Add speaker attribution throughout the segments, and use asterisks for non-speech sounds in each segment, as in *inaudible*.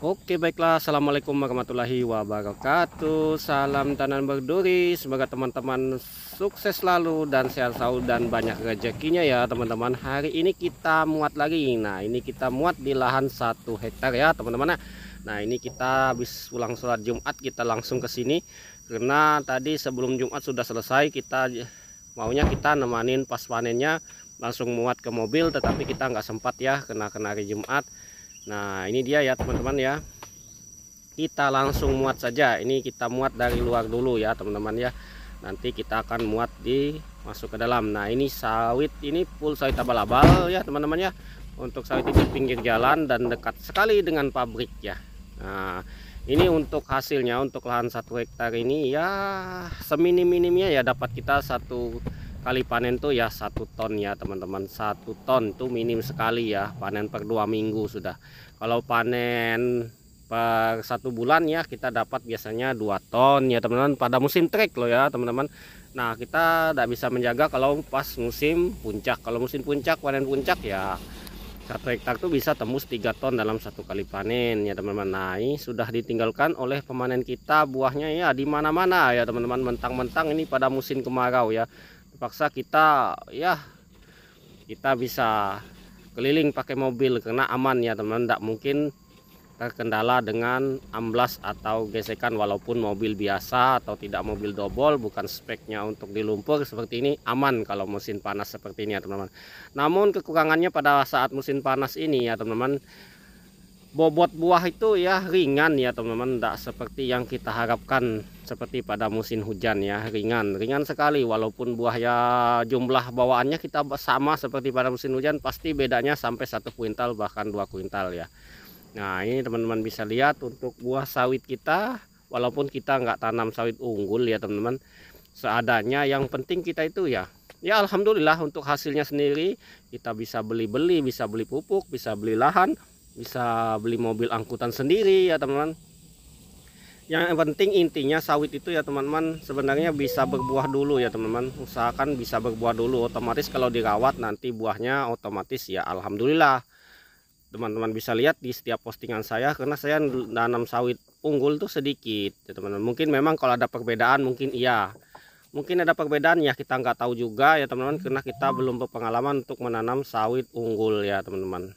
Speaker 1: Oke baiklah Assalamualaikum warahmatullahi wabarakatuh Salam Tanan Berduri Semoga teman-teman sukses selalu Dan sehat selalu dan banyak rezekinya ya teman-teman Hari ini kita muat lagi Nah ini kita muat di lahan satu hektar ya teman-teman Nah ini kita habis pulang sholat Jumat Kita langsung ke sini Karena tadi sebelum Jumat sudah selesai Kita maunya kita nemanin pas panennya Langsung muat ke mobil Tetapi kita nggak sempat ya Kena-kena hari Jumat Nah ini dia ya teman-teman ya Kita langsung muat saja Ini kita muat dari luar dulu ya teman-teman ya Nanti kita akan muat di masuk ke dalam Nah ini sawit ini full sawit abal-abal ya teman-teman ya Untuk sawit itu pinggir jalan dan dekat sekali dengan pabrik ya Nah ini untuk hasilnya untuk lahan satu hektar ini ya seminim-minimnya ya dapat kita satu kali panen tuh ya satu ton ya teman-teman satu ton tuh minim sekali ya panen per dua minggu sudah kalau panen per satu bulan ya kita dapat biasanya dua ton ya teman-teman pada musim trek loh ya teman-teman nah kita tidak bisa menjaga kalau pas musim puncak kalau musim puncak panen puncak ya satu hektar tuh bisa tembus tiga ton dalam satu kali panen ya teman-teman nah ini sudah ditinggalkan oleh pemanen kita buahnya ya di mana-mana ya teman-teman mentang-mentang ini pada musim kemarau ya terpaksa kita ya kita bisa keliling pakai mobil karena aman ya teman tidak mungkin terkendala dengan amblas atau gesekan walaupun mobil biasa atau tidak mobil dobol bukan speknya untuk di lumpur seperti ini aman kalau musim panas seperti ini ya teman-teman namun kekurangannya pada saat musim panas ini ya teman-teman bobot buah itu ya ringan ya teman-teman tidak seperti yang kita harapkan seperti pada musim hujan ya ringan ringan sekali walaupun buah ya jumlah bawaannya kita sama seperti pada musim hujan pasti bedanya sampai satu kuintal bahkan dua kuintal ya nah ini teman-teman bisa lihat untuk buah sawit kita walaupun kita nggak tanam sawit unggul ya teman-teman seadanya yang penting kita itu ya ya alhamdulillah untuk hasilnya sendiri kita bisa beli-beli bisa beli pupuk bisa beli lahan bisa beli mobil angkutan sendiri ya teman-teman yang penting intinya sawit itu ya teman-teman sebenarnya bisa berbuah dulu ya teman-teman usahakan bisa berbuah dulu otomatis kalau dirawat nanti buahnya otomatis ya Alhamdulillah teman-teman bisa lihat di setiap postingan saya karena saya nanam sawit unggul tuh sedikit ya teman-teman mungkin memang kalau ada perbedaan mungkin iya mungkin ada perbedaan ya kita nggak tahu juga ya teman-teman karena kita belum berpengalaman untuk menanam sawit unggul ya teman-teman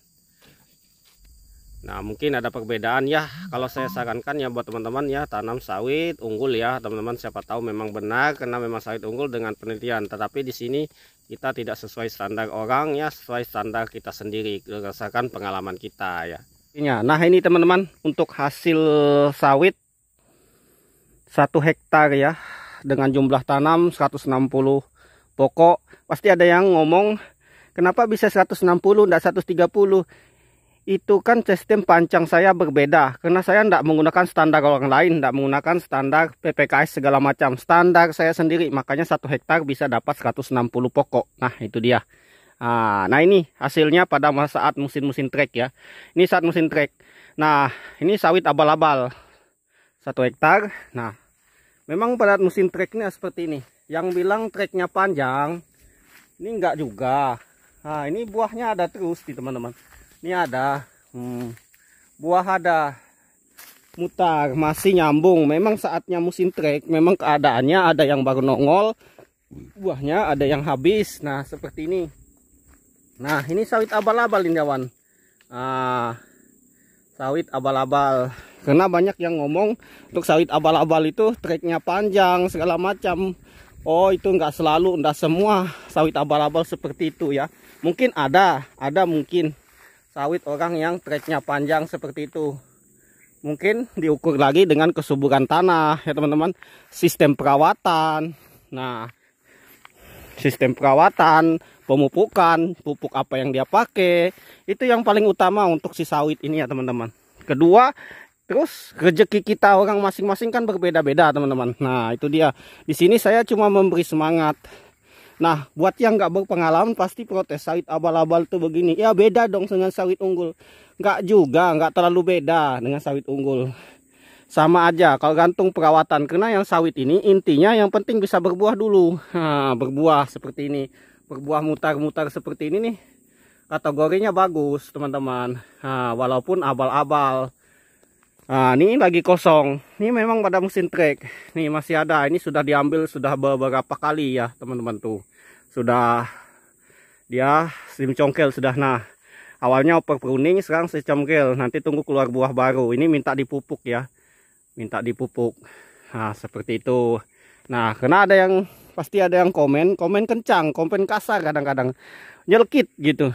Speaker 1: Nah mungkin ada perbedaan ya kalau saya sarankan ya buat teman-teman ya tanam sawit unggul ya teman-teman siapa tahu memang benar karena memang sawit unggul dengan penelitian tetapi di sini kita tidak sesuai standar orang ya sesuai standar kita sendiri berdasarkan pengalaman kita ya. Iya. Nah ini teman-teman untuk hasil sawit satu hektar ya dengan jumlah tanam 160 pokok pasti ada yang ngomong kenapa bisa 160 tidak 130 itu kan sistem panjang saya berbeda karena saya tidak menggunakan standar orang lain tidak menggunakan standar PPKS segala macam standar saya sendiri makanya satu hektar bisa dapat 160 pokok nah itu dia ah, nah, ini hasilnya pada saat musim-musim trek ya ini saat musim trek nah ini sawit abal-abal satu hektar nah memang pada musim treknya seperti ini yang bilang treknya panjang ini enggak juga nah ini buahnya ada terus di teman-teman ini ada hmm, buah ada mutar masih nyambung memang saatnya musim trek memang keadaannya ada yang baru nongol buahnya ada yang habis nah seperti ini nah ini sawit abal-abal jawan. ah, sawit abal-abal karena banyak yang ngomong untuk sawit abal-abal itu treknya panjang segala macam oh itu nggak selalu nggak semua sawit abal-abal seperti itu ya mungkin ada ada mungkin sawit orang yang treknya panjang seperti itu mungkin diukur lagi dengan kesuburan tanah ya teman-teman sistem perawatan nah sistem perawatan pemupukan pupuk apa yang dia pakai itu yang paling utama untuk si sawit ini ya teman-teman kedua terus rezeki kita orang masing-masing kan berbeda-beda teman-teman nah itu dia di sini saya cuma memberi semangat Nah, buat yang nggak berpengalaman pasti protes sawit abal-abal tuh begini. Ya beda dong dengan sawit unggul. Nggak juga, nggak terlalu beda dengan sawit unggul. Sama aja, kalau gantung perawatan. Karena yang sawit ini intinya yang penting bisa berbuah dulu. Nah, berbuah seperti ini. Berbuah mutar-mutar seperti ini nih. Kategorinya bagus, teman-teman. Nah, walaupun abal-abal. Nah, ini lagi kosong. Ini memang pada mesin trek. ini masih ada. Ini sudah diambil sudah beberapa kali ya, teman-teman tuh sudah dia sim congkel sudah nah awalnya oper pruning sekarang sim congkel nanti tunggu keluar buah baru ini minta dipupuk ya minta dipupuk nah seperti itu nah karena ada yang pasti ada yang komen komen kencang komen kasar kadang-kadang nyelkit gitu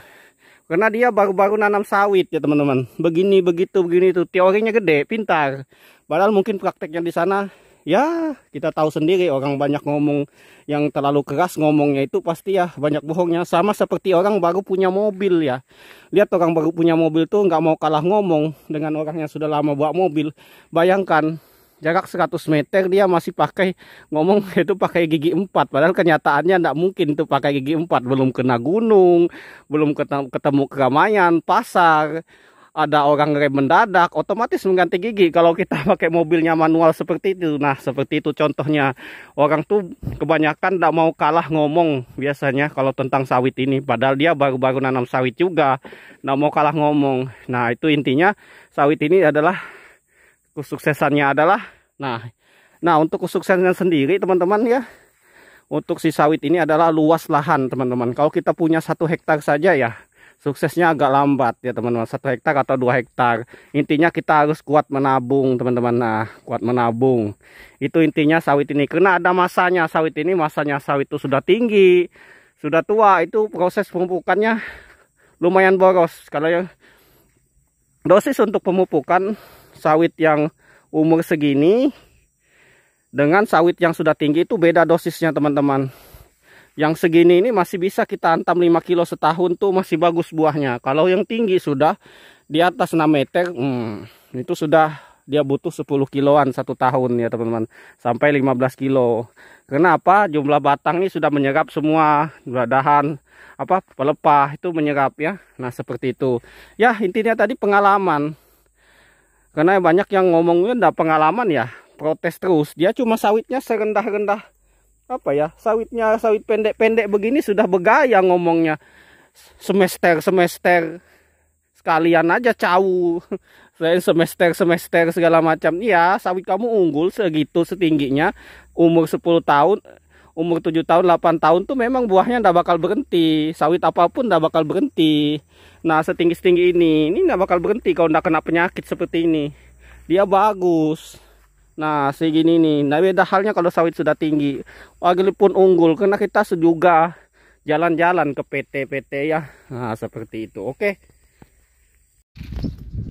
Speaker 1: karena dia baru-baru nanam sawit ya teman-teman begini begitu begini itu teorinya gede pintar padahal mungkin prakteknya di sana ya kita tahu sendiri orang banyak ngomong yang terlalu keras ngomongnya itu pasti ya banyak bohongnya sama seperti orang baru punya mobil ya lihat orang baru punya mobil tuh nggak mau kalah ngomong dengan orang yang sudah lama bawa mobil bayangkan jarak 100 meter dia masih pakai ngomong *laughs* itu pakai gigi empat padahal kenyataannya tidak mungkin itu pakai gigi empat belum kena gunung belum ketemu keramaian pasar ada orang rem mendadak otomatis mengganti gigi kalau kita *laughs* pakai mobilnya manual seperti itu nah seperti itu contohnya orang tuh kebanyakan tidak mau kalah ngomong biasanya kalau tentang sawit ini padahal dia baru-baru nanam sawit juga tidak mau kalah ngomong nah itu intinya sawit ini adalah kesuksesannya adalah nah nah untuk kesuksesannya sendiri teman-teman ya untuk si sawit ini adalah luas lahan teman-teman kalau kita punya satu hektar saja ya suksesnya agak lambat ya teman-teman satu hektar atau dua hektar intinya kita harus kuat menabung teman-teman nah kuat menabung itu intinya sawit ini karena ada masanya sawit ini masanya sawit itu sudah tinggi sudah tua itu proses pemupukannya lumayan boros kalau yang dosis untuk pemupukan sawit yang umur segini dengan sawit yang sudah tinggi itu beda dosisnya teman-teman yang segini ini masih bisa kita antam 5 kilo setahun tuh masih bagus buahnya. Kalau yang tinggi sudah di atas 6 meter, hmm, itu sudah dia butuh 10 kiloan satu tahun ya teman-teman. Sampai 15 kilo. Kenapa? Jumlah batang ini sudah menyerap semua dahan apa pelepah itu menyerap ya. Nah, seperti itu. Ya, intinya tadi pengalaman. Karena banyak yang ngomongnya nggak pengalaman ya, protes terus. Dia cuma sawitnya serendah-rendah apa ya sawitnya sawit pendek-pendek begini sudah bergaya ngomongnya semester semester sekalian aja cawu *laughs* selain semester semester segala macam iya sawit kamu unggul segitu setingginya umur 10 tahun umur 7 tahun 8 tahun tuh memang buahnya ndak bakal berhenti sawit apapun ndak bakal berhenti nah setinggi setinggi ini ini ndak bakal berhenti kalau ndak kena penyakit seperti ini dia bagus Nah, segini nih. Nah, beda halnya kalau sawit sudah tinggi. Wagil pun unggul karena kita juga jalan-jalan ke PT-PT ya. Nah, seperti itu. Oke. Okay.